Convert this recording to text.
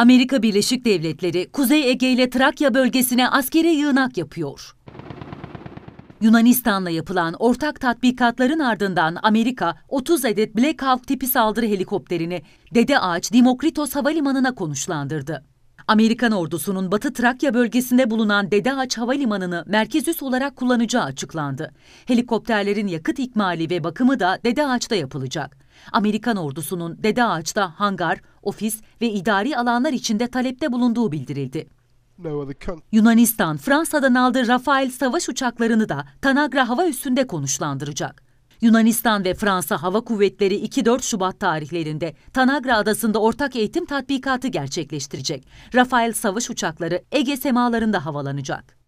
Amerika Birleşik Devletleri Kuzey Ege ile Trakya bölgesine askeri yığınak yapıyor. Yunanistan'la yapılan ortak tatbikatların ardından Amerika 30 adet Black Hawk tipi saldırı helikopterini Dede Ağaç Dimokritos Havalimanı'na konuşlandırdı. Amerikan ordusunun Batı Trakya bölgesinde bulunan Dede Ağaç Havalimanı'nı merkez üs olarak kullanacağı açıklandı. Helikopterlerin yakıt ikmali ve bakımı da Dede Ağaç'ta yapılacak. Amerikan ordusunun Dede Ağaç'ta hangar, ofis ve idari alanlar içinde talepte bulunduğu bildirildi. Yunanistan, Fransa'dan aldığı Rafael savaş uçaklarını da Tanagra Hava Üssü'nde konuşlandıracak. Yunanistan ve Fransa Hava Kuvvetleri 2-4 Şubat tarihlerinde Tanagra Adası'nda ortak eğitim tatbikatı gerçekleştirecek. Rafael savaş uçakları Ege semalarında havalanacak.